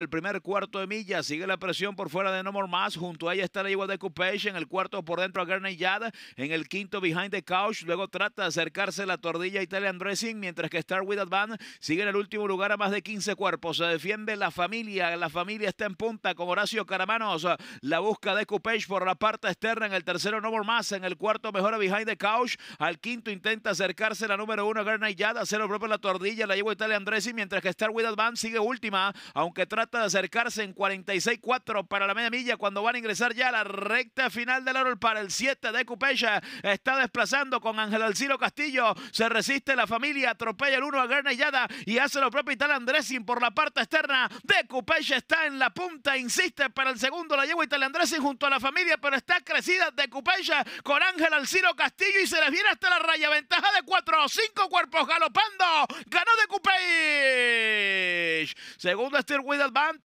el primer cuarto de milla. Sigue la presión por fuera de No More Mass. Junto a ella está la igual de Coupage. En el cuarto por dentro a Garney Yad En el quinto Behind the Couch. Luego trata de acercarse la tordilla Italian Dressing. Mientras que Star With Advance sigue en el último lugar a más de 15 cuerpos. Se defiende la familia. La familia está en punta con Horacio Caramanos. La busca de Coupage por la parte externa. En el tercero No More Mass. En el cuarto mejora Behind the Couch. Al quinto intenta acercarse la número uno Garney Yad, Hacer lo propio la tordilla. La lleva Italian Dressing. Mientras que Star With Advance sigue última. Aunque trata de acercarse en 46-4 para la media milla cuando van a ingresar ya a la recta final del oro para el 7 de Cupella. Está desplazando con Ángel Alciro Castillo. Se resiste la familia, atropella el 1 a Yada. y hace lo propio tal Andresin por la parte externa. De Cupella está en la punta, insiste para el segundo. La lleva tal Andresin junto a la familia, pero está crecida de Cupella con Ángel Alciro Castillo y se les viene hasta la raya. Ventaja de 4 o 5 cuerpos galopando. Ganó de Cupeya. Segundo Steel Wheel